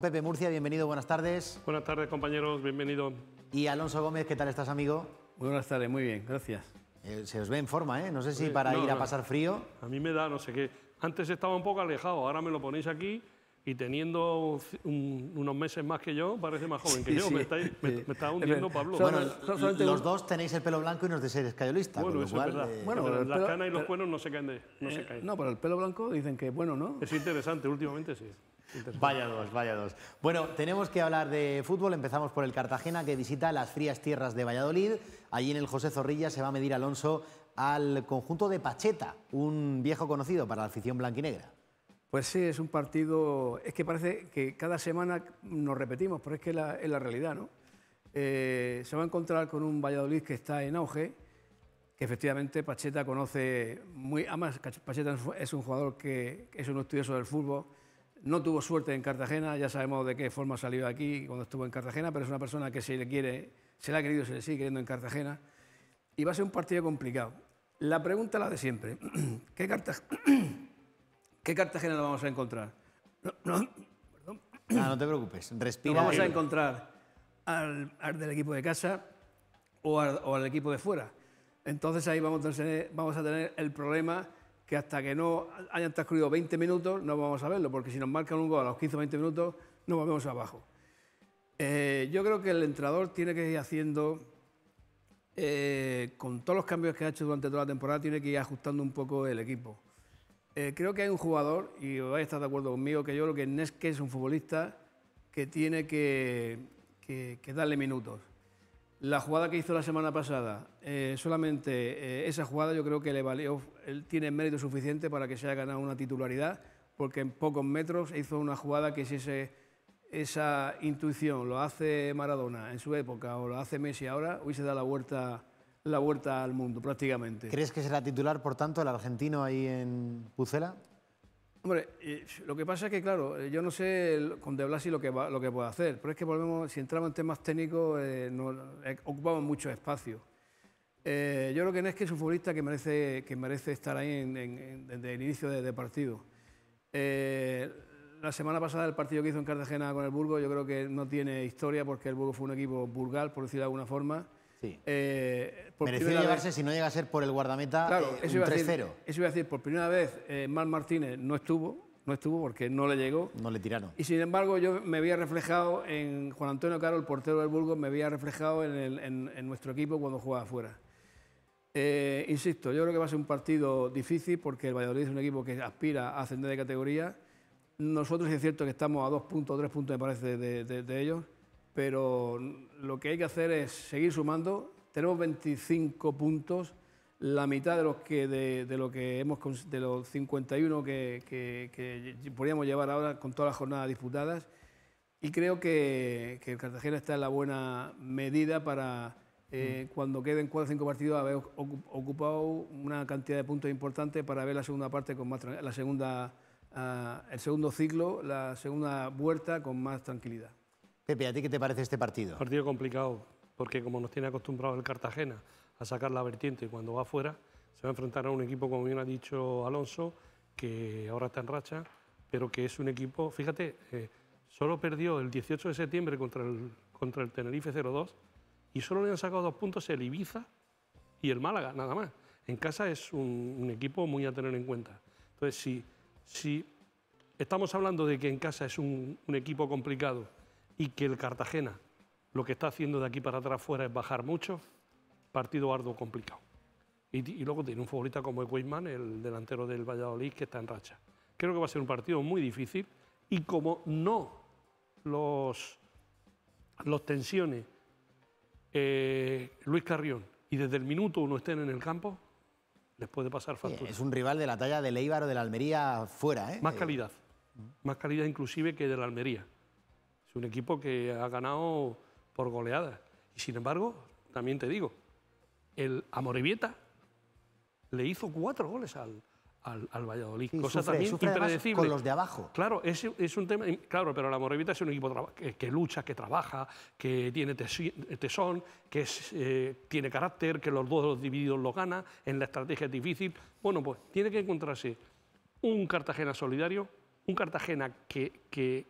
Pepe Murcia, bienvenido, buenas tardes. Buenas tardes, compañeros, bienvenido. Y Alonso Gómez, ¿qué tal estás, amigo? Muy buenas tardes, muy bien, gracias. Eh, se os ve en forma, ¿eh? No sé si para ir a pasar frío. A mí me da, no sé qué. Antes estaba un poco alejado, ahora me lo ponéis aquí y teniendo unos meses más que yo, parece más joven que yo. me, está hundiendo Pablo. Bueno, los dos tenéis el pelo blanco y nos es de Bueno, eso es verdad. Eh, pero las y los cuernos no se caen de, eh, No, pero el pelo blanco dicen que bueno, ¿no? Es interesante, últimamente sí. Vaya dos, vaya dos. Bueno, tenemos que hablar de fútbol. Empezamos por el Cartagena, que visita las frías tierras de Valladolid. Allí en el José Zorrilla se va a medir Alonso al conjunto de Pacheta, un viejo conocido para la afición blanquinegra. Pues sí, es un partido. Es que parece que cada semana nos repetimos, pero es que es la realidad, ¿no? Eh, se va a encontrar con un Valladolid que está en auge, que efectivamente Pacheta conoce muy. Además, Pacheta es un jugador que, que es un estudioso del fútbol no tuvo suerte en Cartagena, ya sabemos de qué forma salió de aquí cuando estuvo en Cartagena, pero es una persona que se le quiere, se le ha querido, se le sigue queriendo en Cartagena. Y va a ser un partido complicado. La pregunta la de siempre. ¿Qué, ¿Qué Cartagena lo vamos a encontrar? No, ah, no te preocupes, respira. vamos a encontrar al, del equipo de casa o al, equipo de fuera. Entonces ahí vamos a tener el problema que hasta que no hayan transcurrido 20 minutos no vamos a verlo, porque si nos marcan un gol a los 15 o 20 minutos, nos volvemos abajo. Eh, yo creo que el entrenador tiene que ir haciendo, eh, con todos los cambios que ha hecho durante toda la temporada, tiene que ir ajustando un poco el equipo. Eh, creo que hay un jugador, y vais a estar de acuerdo conmigo, que yo creo que que es un futbolista que tiene que darle minutos. La jugada que hizo la semana pasada, eh, solamente eh, esa jugada yo creo que le valió, él tiene mérito suficiente para que se haya ganado una titularidad, porque en pocos metros hizo una jugada que si esa intuición lo hace Maradona en su época o lo hace Messi ahora, hoy se da la vuelta, la vuelta al mundo prácticamente. ¿Crees que será titular, por tanto, el argentino ahí en Pucela? Hombre, lo que pasa es que, claro, eh, yo no sé con De Blasi lo que, lo que puede hacer, pero es que volvemos, si entramos en temas técnicos, eh, eh, ocupamos mucho espacio. yo creo que Nesca es un futbolista que merece, que merece estar ahí desde el inicio de, partido. la semana pasada, el partido que hizo en Cartagena con el Burgo, yo creo que no tiene historia porque el Burgo fue un equipo burgal, por decirlo de alguna forma Sí. Eh, Mereció llevarse si no llega a ser por el guardameta eh, un 3-0. Eso iba a decir, por primera vez eh, Mar Martínez no estuvo, no estuvo porque no le llegó. No le tiraron. Y sin embargo yo me había reflejado en Juan Antonio Caro, el portero del Burgos, me había reflejado en, nuestro equipo cuando jugaba afuera. Eh, insisto, yo creo que va a ser un partido difícil porque el Valladolid es un equipo que aspira a ascender de categoría. Nosotros es cierto que estamos a dos puntos o tres puntos, me parece, de ellos pero lo que hay que hacer es seguir sumando. Tenemos 25 puntos, la mitad de los que, de, lo que hemos, de los 51 que, podríamos llevar ahora con todas las jornadas disputadas. Y creo que, el Cartagena está en la buena medida para, eh, mm. cuando queden cuatro o cinco partidos, haber ocupado una cantidad de puntos importantes para ver la segunda parte con más la segunda, ah, el segundo ciclo, la segunda vuelta con más tranquilidad. Pepe, ¿a ti qué te parece este partido? Partido complicado, porque como nos tiene acostumbrado el Cartagena a sacar la vertiente cuando va afuera, se va a enfrentar a un equipo, como bien ha dicho Alonso, que ahora está en racha, pero que es un equipo, fíjate, eh, solo perdió el 18 de septiembre contra el, contra el Tenerife 0-2 y solo le han sacado dos puntos el Ibiza y el Málaga, nada más. En casa es un, equipo muy a tener en cuenta. Entonces, si, si estamos hablando de que en casa es un equipo complicado, y que el Cartagena lo que está haciendo de aquí para atrás fuera es bajar mucho, partido arduo complicado. Y, luego tiene un favorito como es el delantero del Valladolid, que está en racha. Creo que va a ser un partido muy difícil y como no los, los tensiones eh, Luis Carrión y desde el minuto uno estén en el campo, les puede pasar factura. Es un rival de la talla del Eibar o de la Almería fuera, ¿eh? Más calidad, más calidad inclusive que de la Almería. Es un equipo que ha ganado por goleadas. Y sin embargo, también te digo, el Amorebieta le hizo cuatro goles al, Valladolid. cosa también impredecible. Con los de abajo. Claro, es, es un tema. Claro, pero el Amorevieta es un equipo que, lucha, que trabaja, que tiene tesón, que eh, tiene carácter, que los dos divididos lo gana, en la estrategia es difícil. Bueno, pues tiene que encontrarse un Cartagena solidario un Cartagena que,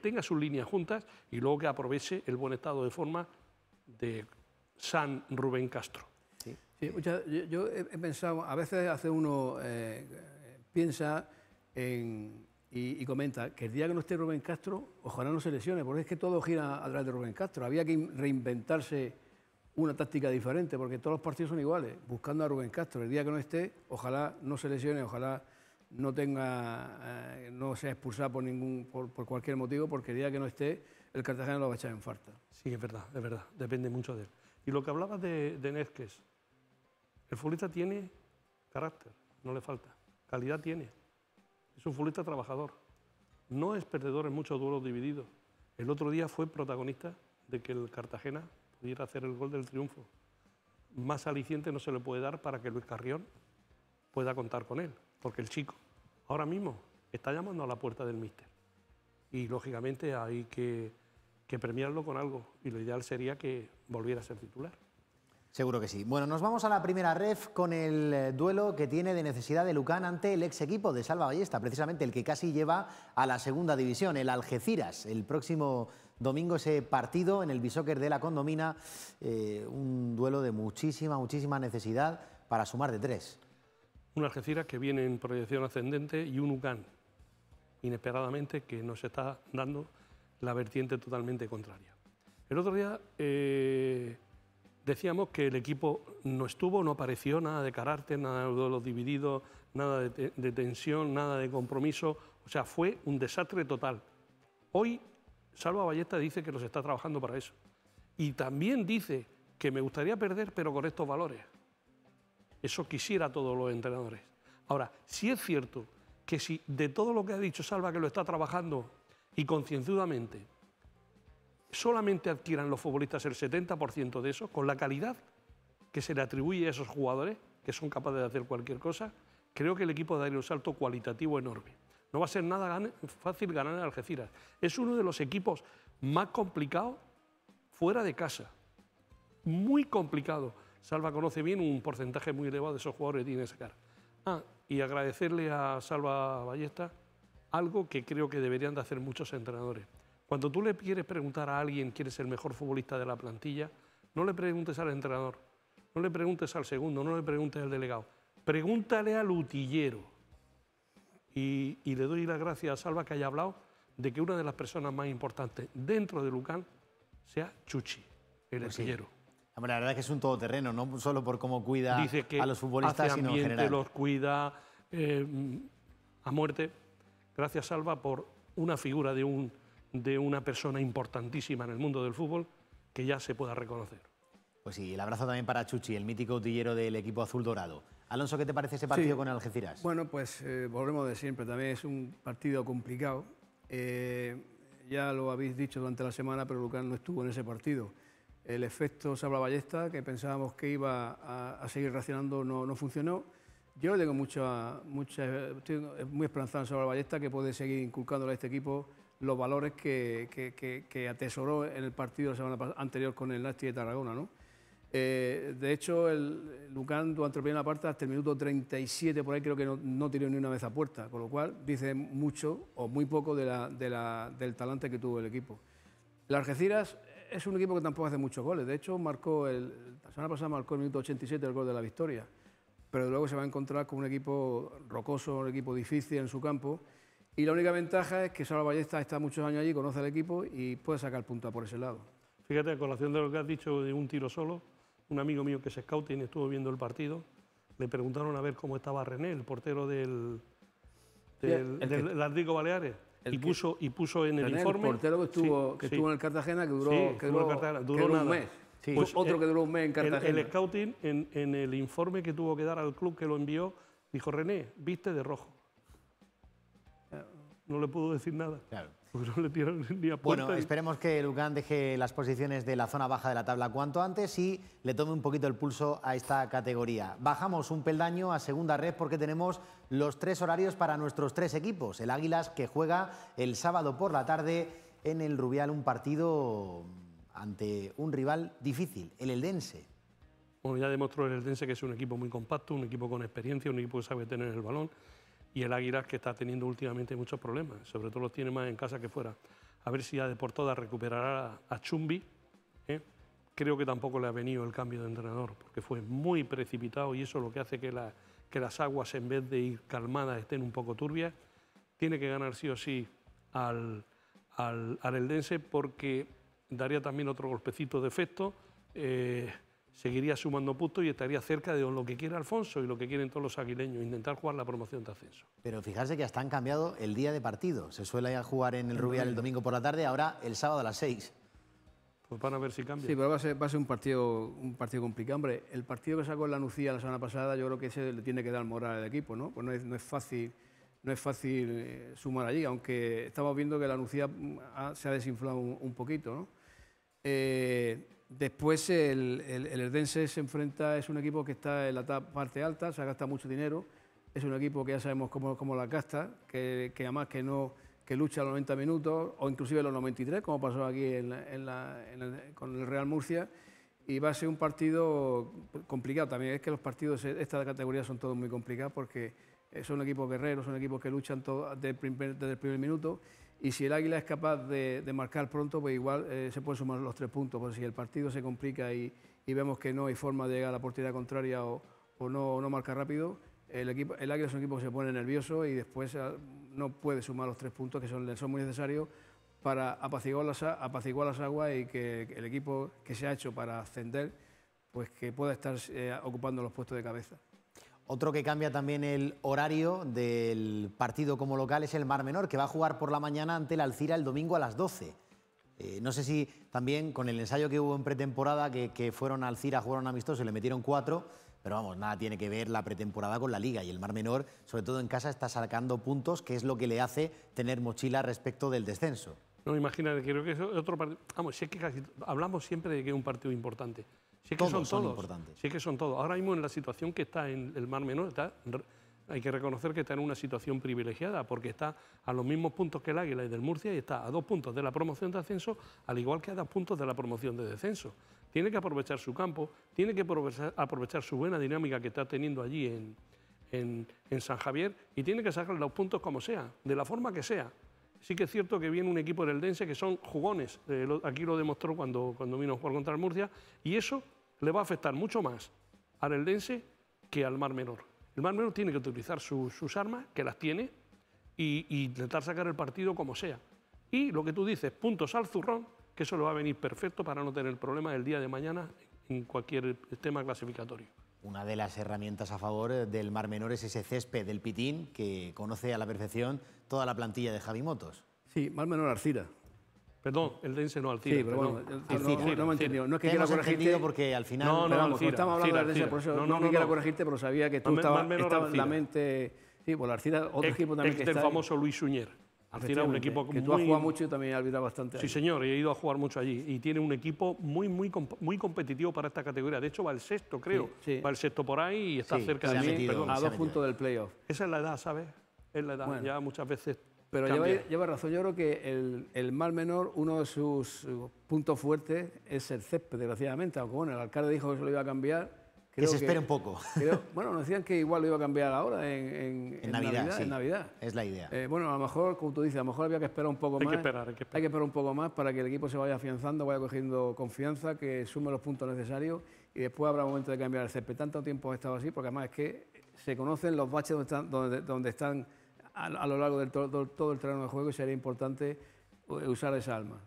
tenga sus líneas juntas y luego que aproveche el buen estado de forma de San Rubén Castro. yo, he, pensado, a veces hace uno eh, piensa y, comenta que el día que no esté Rubén Castro, ojalá no se lesione, porque es que todo gira atrás de Rubén Castro. Había que reinventarse una táctica diferente, porque todos los partidos son iguales, buscando a Rubén Castro. El día que no esté, ojalá no se lesione, ojalá no tenga, eh, no sea expulsado por ningún, por, cualquier motivo, porque el día que no esté, el Cartagena lo va a echar en falta. Sí, es verdad, es verdad, depende mucho de él. Y lo que hablabas de, de el futbolista tiene carácter, no le falta, calidad tiene, es un futbolista trabajador, no es perdedor en muchos duelos divididos. El otro día fue protagonista de que el Cartagena pudiera hacer el gol del triunfo. Más aliciente no se le puede dar para que Luis Carrión pueda contar con él porque el chico ahora mismo está llamando a la puerta del míster. Y lógicamente hay que, premiarlo con algo, y lo ideal sería que volviera a ser titular. Seguro que sí. Bueno, nos vamos a la primera ref con el eh, duelo que tiene de necesidad de Lucán ante el ex equipo de Salva Ballesta, precisamente el que casi lleva a la segunda división, el Algeciras. El próximo domingo ese partido en el bisóquer de la Condomina, eh, un duelo de muchísima, muchísima necesidad para sumar de tres. Un Algeciras que viene en proyección ascendente y un UCAN, inesperadamente, que nos está dando la vertiente totalmente contraria. El otro día eh, decíamos que el equipo no estuvo, no apareció nada de carácter, nada de los divididos, nada de, de tensión, nada de compromiso, o sea, fue un desastre total. Hoy Salva Ballesta dice que los está trabajando para eso. Y también dice que me gustaría perder, pero con estos valores. Eso quisiera todos los entrenadores. Ahora, si es cierto que si de todo lo que ha dicho Salva, que lo está trabajando y concienzudamente, solamente adquieran los futbolistas el 70% de eso, con la calidad que se le atribuye a esos jugadores, que son capaces de hacer cualquier cosa, creo que el equipo daría un salto cualitativo enorme. No va a ser nada fácil ganar en Algeciras. Es uno de los equipos más complicados fuera de casa. Muy complicado Salva conoce bien un porcentaje muy elevado de esos jugadores que tiene esa cara. Ah, y agradecerle a Salva Ballesta algo que creo que deberían de hacer muchos entrenadores. Cuando tú le quieres preguntar a alguien quién es el mejor futbolista de la plantilla, no le preguntes al entrenador, no le preguntes al segundo, no le preguntes al delegado, pregúntale al utillero. Y, le doy las gracias a Salva que haya hablado de que una de las personas más importantes dentro de Lucán sea Chuchi, el pues utillero la verdad es que es un todoterreno, no solo por cómo cuida a los futbolistas, sino en general. los cuida eh, a muerte. Gracias, Salva, por una figura de, un, de una persona importantísima en el mundo del fútbol que ya se pueda reconocer. Pues sí, el abrazo también para Chuchi, el mítico utillero del equipo azul dorado. Alonso, ¿qué te parece ese partido con Algeciras? Bueno, pues eh, volvemos de siempre. También es un partido complicado. Eh, ya lo habéis dicho durante la semana, pero Lucas no estuvo en ese partido. El efecto Sabla Ballesta, que pensábamos que iba a, seguir reaccionando, no, funcionó. Yo tengo mucha, estoy muy esperanzado en Sabla Ballesta, que puede seguir inculcándole a este equipo los valores que, atesoró en el partido la semana anterior con el Nasti de Tarragona. ¿no? Eh, de hecho, el, Lucán durante la primera parte, hasta el minuto 37 por ahí, creo que no, no tiró ni una vez a puerta, con lo cual dice mucho o muy poco de del talante que tuvo el equipo. Las Algeciras es un equipo que tampoco hace muchos goles. De hecho, marcó el, la semana pasada marcó el minuto 87 el gol de la victoria. Pero luego se va a encontrar con un equipo rocoso, un equipo difícil en su campo. Y la única ventaja es que Salva Ballesta está muchos años allí, conoce al equipo y puede sacar punta por ese lado. Fíjate, a colación de lo que has dicho de un tiro solo, un amigo mío que es scouting estuvo viendo el partido, le preguntaron a ver cómo estaba René, el portero del, del, el Baleares y, puso, y puso en el informe. El portero que estuvo, que estuvo en el Cartagena, que duró, que duró, Cartagena, duró, un mes. Pues otro eh, que duró un mes en Cartagena. El, el scouting, en, en, el informe que tuvo que dar al club que lo envió, dijo: René, viste de rojo. No le pudo decir nada. Claro. Pues bueno, esperemos que Lucán deje las posiciones de la zona baja de la tabla cuanto antes y le tome un poquito el pulso a esta categoría. Bajamos un peldaño a segunda red porque tenemos los tres horarios para nuestros tres equipos. El Águilas que juega el sábado por la tarde en el Rubial un partido ante un rival difícil, el Eldense. Bueno, ya demostró el Eldense que es un equipo muy compacto, un equipo con experiencia, un equipo que sabe tener el balón y el Águilas que está teniendo últimamente muchos problemas, sobre todo los tiene más en casa que fuera. A ver si ya de por todas recuperará a Chumbi. ¿eh? Creo que tampoco le ha venido el cambio de entrenador, porque fue muy precipitado y eso lo que hace que, las aguas, en vez de ir calmadas, estén un poco turbias. Tiene que ganar sí o sí al, al, Eldense porque daría también otro golpecito de efecto. Eh, seguiría sumando puntos y estaría cerca de lo que quiere Alfonso y lo que quieren todos los aguileños, intentar jugar la promoción de ascenso. Pero fijarse que hasta han cambiado el día de partido. Se suele jugar en el Rubial el domingo por la tarde, ahora el sábado a las seis. Pues van a ver si cambia. Sí, pero va a ser, un, partido, un partido complicado. Hombre, el partido que sacó la Nucía la semana pasada, yo creo que ese le tiene que dar moral al equipo, ¿no? Pues no es, fácil, no es fácil eh, sumar allí, aunque estamos viendo que la Nucía mm, se ha desinflado un, poquito, ¿no? Eh, Después el, el, Erdense se enfrenta, es un equipo que está en la parte alta, se gasta mucho dinero, es un equipo que ya sabemos cómo, cómo la gasta, que, además que no que lucha los 90 minutos o inclusive los 93, como pasó aquí con el Real Murcia, y va a ser un partido complicado también. Es que los partidos de esta categoría son todos muy complicados porque eh, son equipos guerreros, son equipos que luchan todo desde desde el primer minuto. Y si el Águila es capaz de, marcar pronto, pues igual eh, se pueden sumar los tres puntos. Porque si el partido se complica y, vemos que no hay forma de llegar a la portería contraria o, no, marca rápido, el, equipo, el Águila es un equipo que se pone nervioso y después ah, no puede sumar los tres puntos que son, muy necesarios para apaciguar las, apaciguar las aguas y que el equipo que se ha hecho para ascender, pues que pueda estar eh, ocupando los puestos de cabeza. Otro que cambia también el horario del partido como local es el Mar Menor, que va a jugar por la mañana ante el Alcira el domingo a las 12. Eh, no sé si también con el ensayo que hubo en pretemporada, que, fueron al Cira, jugaron amistoso y le metieron cuatro, pero vamos, nada tiene que ver la pretemporada con la liga y el Mar Menor, sobre todo en casa, está sacando puntos, que es lo que le hace tener mochila respecto del descenso. No, imagínate, creo que es otro partido. Vamos, sé que casi hablamos siempre de que es un partido importante. Sí que son, todos. Sí que son todos. Ahora mismo en la situación que está en el Mar Menor, hay que reconocer que está en una situación privilegiada porque está a los mismos puntos que el Águila y del Murcia y está a dos puntos de la promoción de ascenso, al igual que a dos puntos de la promoción de descenso. Tiene que aprovechar su campo, tiene que aprovechar, su buena dinámica que está teniendo allí en, en, San Javier y tiene que sacar los puntos como sea, de la forma que sea sí que es cierto que viene un equipo del Dense que son jugones, eh, aquí lo demostró cuando, cuando vino a jugar contra el Murcia, y eso le va a afectar mucho más al eldense que al Mar Menor. El Mar Menor tiene que utilizar sus armas, que las tiene, y, intentar sacar el partido como sea. Y lo que tú dices, puntos al zurrón, que eso le va a venir perfecto para no tener el problema el día de mañana en cualquier tema clasificatorio. Una de las herramientas a favor eh, del Mar Menor es ese césped del Pitín, que conoce a la perfección toda la plantilla de Javi Motos. Sí, Mar Menor Arcira. Perdón, el dense no, Alcira. Sí, pero bueno, Alcira, no, Alcira, no, me he entendido. No es que quiera corregirte. porque al final... No, no, vamos, Alcira, estamos hablando de Alcira, por eso no, no, no quiero corregirte, pero sabía que tú estabas, estaba la mente... Sí, bueno, Alcira, otro equipo también que está... el famoso Luis Suñer. Alcira es un equipo que muy... tú has jugado mucho y también has olvidado bastante. Sí, ahí. señor, he ido a jugar mucho allí y tiene un equipo muy muy muy competitivo para esta categoría. De hecho va el sexto, creo, sí, sí. va el sexto por ahí y está sí, cerca de mí, a dos puntos del playoff. Esa es la edad, ¿sabes? Es la edad. Ya muchas veces pero lleva, razón, yo creo que el, mal menor, uno de sus eh, puntos fuertes es el césped, desgraciadamente. Aunque bueno, el alcalde dijo que se lo iba a cambiar. que se espere un poco. bueno, nos decían que igual lo iba a cambiar ahora en, Navidad, Es la idea. Eh, bueno, a lo mejor, como tú dices, a lo mejor había que esperar un poco más. hay que esperar. Hay que esperar un poco más para que el equipo se vaya afianzando, vaya cogiendo confianza, que sume los puntos necesarios y después habrá momento de cambiar el césped. Tanto tiempo ha estado así, porque además es que se conocen los baches donde están a, lo largo de todo, el terreno de juego y sería importante eh, usar esa alma.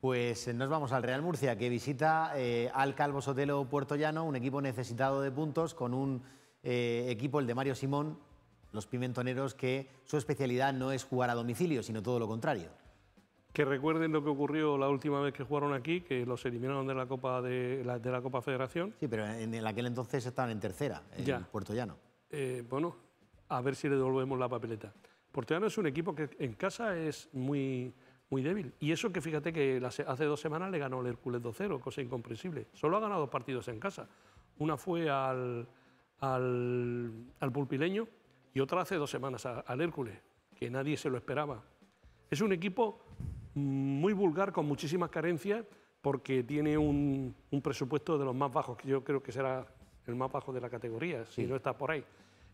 Pues eh, nos vamos al Real Murcia, que visita eh, al Calvo Sotelo Puerto Llano, un equipo necesitado de puntos, con un equipo, el de Mario Simón, los pimentoneros, que su especialidad no es jugar a domicilio, sino todo lo contrario. Que recuerden lo que ocurrió la última vez que jugaron aquí, que los eliminaron de la Copa de Federación. Sí, pero en, aquel entonces estaban en tercera, en puertollano. Puerto bueno, a ver si le devolvemos la papeleta. ...Porteano es un equipo que en casa es muy, muy débil. Y eso que fíjate que hace dos semanas le ganó el Hércules 2-0, cosa incomprensible. Solo ha ganado dos partidos en casa. Una fue al, Pulpileño y otra hace dos semanas al Hércules, que nadie se lo esperaba. Es un equipo muy vulgar, con muchísimas carencias, porque tiene un, presupuesto de los más bajos, que yo creo que será el más bajo de la categoría, si no está por ahí.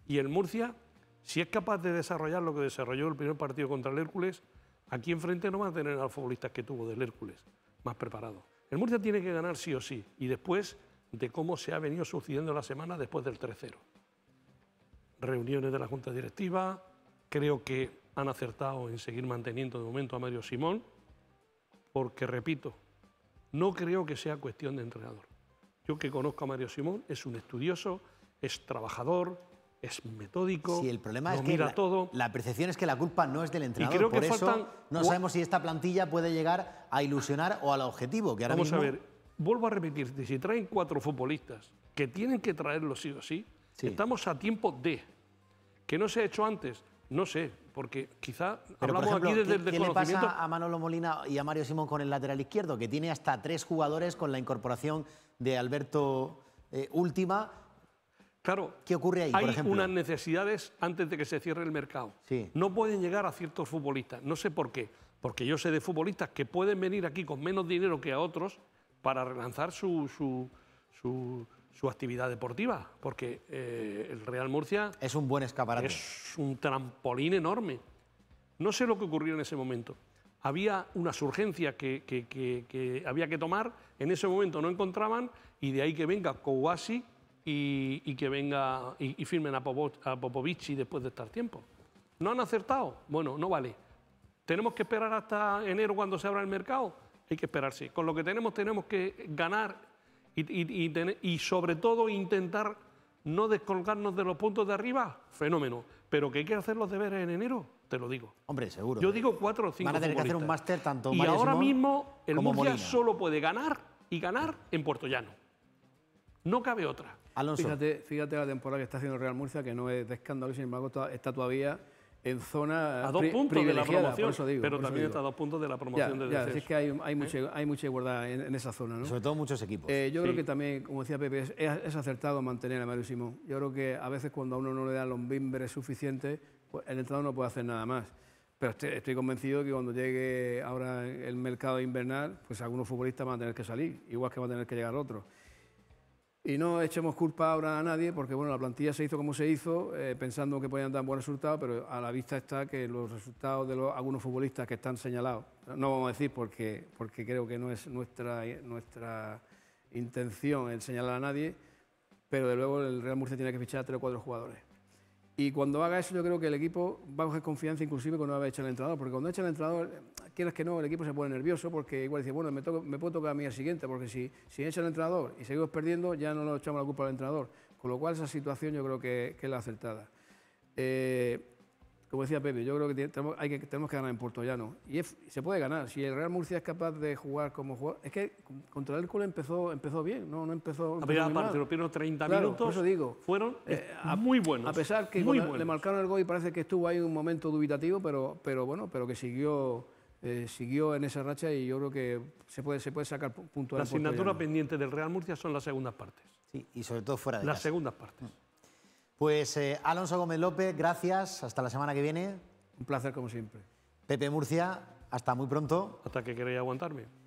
Y el Murcia, si es capaz de desarrollar lo que desarrolló el primer partido contra el Hércules, aquí enfrente no va a tener al futbolista que tuvo del Hércules más preparado. El Murcia tiene que ganar sí o sí. Y después de cómo se ha venido sucediendo la semana después del 3-0. Reuniones de la Junta Directiva, creo que han acertado en seguir manteniendo de momento a Mario Simón, porque repito, no creo que sea cuestión de entrenador. Yo que conozco a Mario Simón, es un estudioso, es trabajador, es metódico. Sí, el problema es que mira la, todo. la percepción es que la culpa no es del entrenador. Por eso no sabemos si esta plantilla puede llegar a ilusionar o al objetivo. Que ahora Vamos a ver, vuelvo a repetir, si traen cuatro futbolistas que tienen que traerlo sí o sí, estamos a tiempo de, que no se ha hecho antes, no sé, porque quizá Pero hablamos aquí desde ¿Qué le pasa a Manolo Molina y a Mario Simón con el lateral izquierdo? Que tiene hasta tres jugadores con la incorporación de Alberto eh, Última Claro, ¿qué ocurre Hay unas necesidades antes de que se cierre el mercado. No pueden llegar a ciertos futbolistas, no sé por qué, porque yo sé de futbolistas que pueden venir aquí con menos dinero que a otros para relanzar su, actividad deportiva, porque eh, el Real Murcia... Es un buen escaparate. Es un trampolín enorme. No sé lo que ocurrió en ese momento. Había una urgencias que, había que tomar, en ese momento no encontraban, y de ahí que venga Kouassi y, que venga y, firmen a, Popo, después de estar tiempo. ¿No han acertado? Bueno, no vale. ¿Tenemos que esperar hasta enero cuando se abra el mercado? Hay que esperarse. Con lo que tenemos tenemos que ganar y, sobre todo intentar no descolgarnos de los puntos de arriba. Fenómeno. Pero que hay que hacer los deberes en enero, te lo digo. Hombre, seguro. Yo ¿eh? digo cuatro o cinco. Van a tener que hacer un máster tanto. Y ahora mismo el Murcia solo puede ganar y ganar en Puerto Llano. No cabe otra. Alonso. Fíjate, fíjate la temporada que está haciendo Real Murcia, que no es de escándalo, sin embargo, está todavía en zona a dos puntos de la promoción, pero también está a dos puntos de la promoción del de es que hay, mucha, hay mucha igualdad en, esa zona. ¿no? Sobre todo muchos equipos. Eh, yo creo que también, como decía Pepe, es, acertado mantener a Mario Yo creo que a veces cuando a uno no le dan los bimberes suficientes, pues el entrenador no puede hacer nada más. Pero estoy, estoy, convencido que cuando llegue ahora el mercado invernal, pues algunos futbolistas van a tener que salir, igual que van a tener que llegar otros. Y no echemos culpa ahora a nadie, porque bueno, la plantilla se hizo como se hizo, eh, pensando que podían dar buen resultado, pero a la vista está que los resultados de algunos futbolistas que están señalados, no vamos a decir porque, porque creo que no es nuestra, nuestra intención el señalar a nadie, pero de luego el Real Murcia tiene que fichar a tres o cuatro jugadores. Y cuando haga eso, yo creo que el equipo va a coger confianza, inclusive cuando haber hecho el entrenador, porque cuando echa el entrenador, quieres que no, el equipo se pone nervioso, porque igual dice, bueno, me, toco, me puedo tocar a mí el siguiente, porque si, si echa el entrenador y seguimos perdiendo, ya no nos echamos la culpa al entrenador. Con lo cual, esa situación yo creo que, es la acertada. Eh, como decía Pepe, yo creo que tenemos, hay que, tenemos que ganar en Puerto Llano. Y se puede ganar. Si el Real Murcia es capaz de jugar como jugar. Es que contra el Hércules empezó, empezó bien, no, no empezó. A primera parte, los primeros 30 minutos eso digo, fueron eh, eh, a, muy buenos. A pesar que le marcaron el gol y parece que estuvo ahí un momento dubitativo, pero, pero bueno, pero que siguió. Eh, siguió en esa racha y yo creo que se puede, se puede sacar puntual. La asignatura pendiente del Real Murcia son las segundas partes. Sí, y sobre todo fuera de Las segundas partes. Mm. Pues eh, Alonso Gómez López, gracias. Hasta la semana que viene. Un placer como siempre. Pepe Murcia, hasta muy pronto. Hasta que queréis aguantarme.